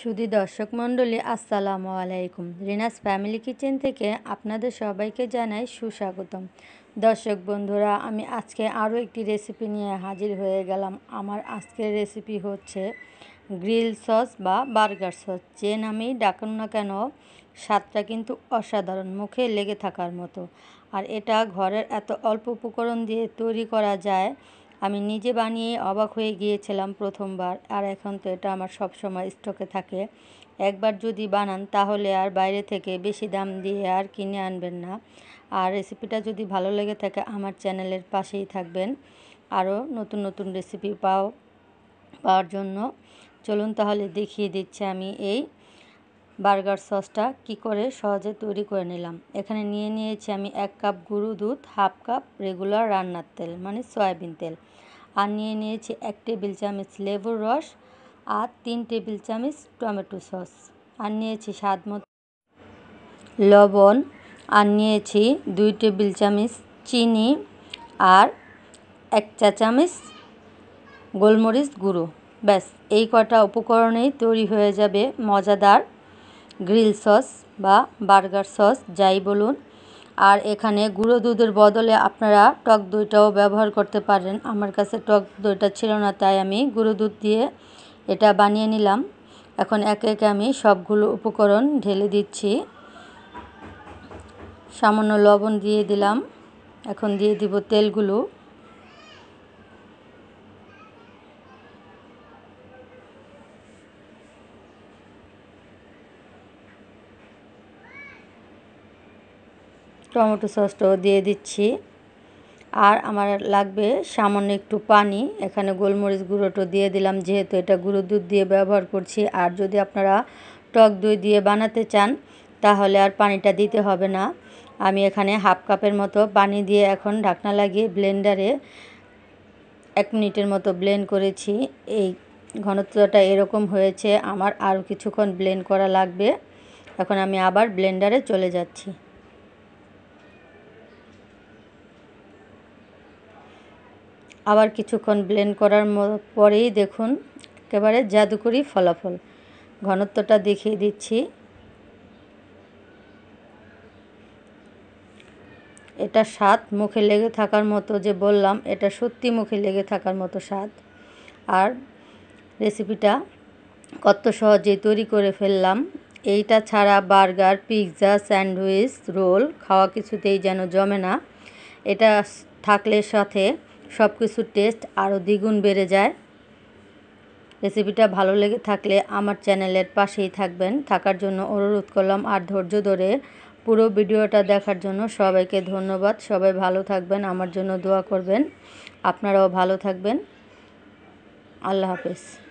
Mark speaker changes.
Speaker 1: সুধী দর্শক মণ্ডলী আসসালামু আলাইকুম রিনাস ফ্যামিলি কিচেন থেকে আপনাদের সবাইকে জানাই সুস্বাগতম দর্শক বন্ধুরা আমি আজকে আরও একটি রেসিপি নিয়ে হাজির হয়ে গেলাম আমার আজকের রেসিপি হচ্ছে গ্রিল সস বা বার্গার সস যে নামেই ডাকুন না কেন স্বাদটা কিন্তু অসাধারণ মুখে লেগে থাকার মতো আর এটা ঘরের এত অল্প উপকরণ দিয়ে তৈরি করা যায় আমি নিজে বানিয়ে অবাক হয়ে গিয়েছিলাম প্রথমবার আর এখন তো এটা আমার সব সময় স্টকে থাকে একবার যদি বানান তাহলে আর বাইরে থেকে বেশি দাম দিয়ে আর কিনে আনবেন না আর রেসিপিটা যদি ভালো লেগে থাকে আমার চ্যানেলের পাশেই থাকবেন আরও নতুন নতুন রেসিপি পাও পাওয়ার জন্য চলুন তাহলে দেখিয়ে দিচ্ছি আমি এই বার্গার সসটা কি করে সহজে তৈরি করে নিলাম এখানে নিয়ে নিয়েছি আমি এক কাপ গুঁড়ো দুধ হাফ কাপ রেগুলার রান্নার তেল মানে সয়াবিন তেল আর নিয়ে নিয়েছি এক টেবিল চামচ লেবুর রস আর তিন টেবিল চামচ টমেটো সস আর নিয়েছি স্বাদ মতো লবণ আর নিয়েছি দুই টেবিল চামচ চিনি আর এক চা চামচ গোলমরিচ গুঁড়ো ব্যাস এই কটা উপকরণেই তৈরি হয়ে যাবে মজাদার গ্রিল সস বা বার্গার সস যাই বলুন আর এখানে গুঁড়ো দুধের বদলে আপনারা টক দইটাও ব্যবহার করতে পারেন আমার কাছে টক দইটা ছিল না তাই আমি গুঁড়ো দুধ দিয়ে এটা বানিয়ে নিলাম এখন একে একে আমি সবগুলো উপকরণ ঢেলে দিচ্ছি সামান্য লবণ দিয়ে দিলাম এখন দিয়ে দিব তেলগুলো টমেটো সসটাও দিয়ে দিচ্ছি আর আমার লাগবে সামান্য একটু পানি এখানে গোলমরিচ গুঁড়োটা দিয়ে দিলাম যেহেতু এটা গুঁড়ো দুধ দিয়ে ব্যবহার করছি আর যদি আপনারা টক দই দিয়ে বানাতে চান তাহলে আর পানিটা দিতে হবে না আমি এখানে হাফ কাপের মতো পানি দিয়ে এখন ঢাকনা লাগিয়ে ব্লেন্ডারে এক মিনিটের মতো ব্লেন্ড করেছি এই ঘনত্বটা এরকম হয়েছে আমার আরও কিছুক্ষণ ব্লেন্ড করা লাগবে এখন আমি আবার ব্লেন্ডারে চলে যাচ্ছি আবার কিছুক্ষণ ব্লেন্ড করার পরেই দেখুন একেবারে জাদুকরি ফলাফল ঘনত্বটা দেখিয়ে দিচ্ছি এটা স্বাদ মুখে লেগে থাকার মতো যে বললাম এটা সত্যি মুখে লেগে থাকার মতো স্বাদ আর রেসিপিটা কত সহজেই তৈরি করে ফেললাম এইটা ছাড়া বার্গার পিৎজা স্যান্ডউইচ রোল খাওয়া কিছুতেই যেন জমে না এটা থাকলে সাথে সব কিছু টেস্ট আরও দ্বিগুণ বেড়ে যায় রেসিপিটা ভালো লেগে থাকলে আমার চ্যানেলের পাশেই থাকবেন থাকার জন্য অনুরোধ করলাম আর ধৈর্য ধরে পুরো ভিডিওটা দেখার জন্য সবাইকে ধন্যবাদ সবাই ভালো থাকবেন আমার জন্য দোয়া করবেন আপনারাও ভালো থাকবেন আল্লাহ হাফেজ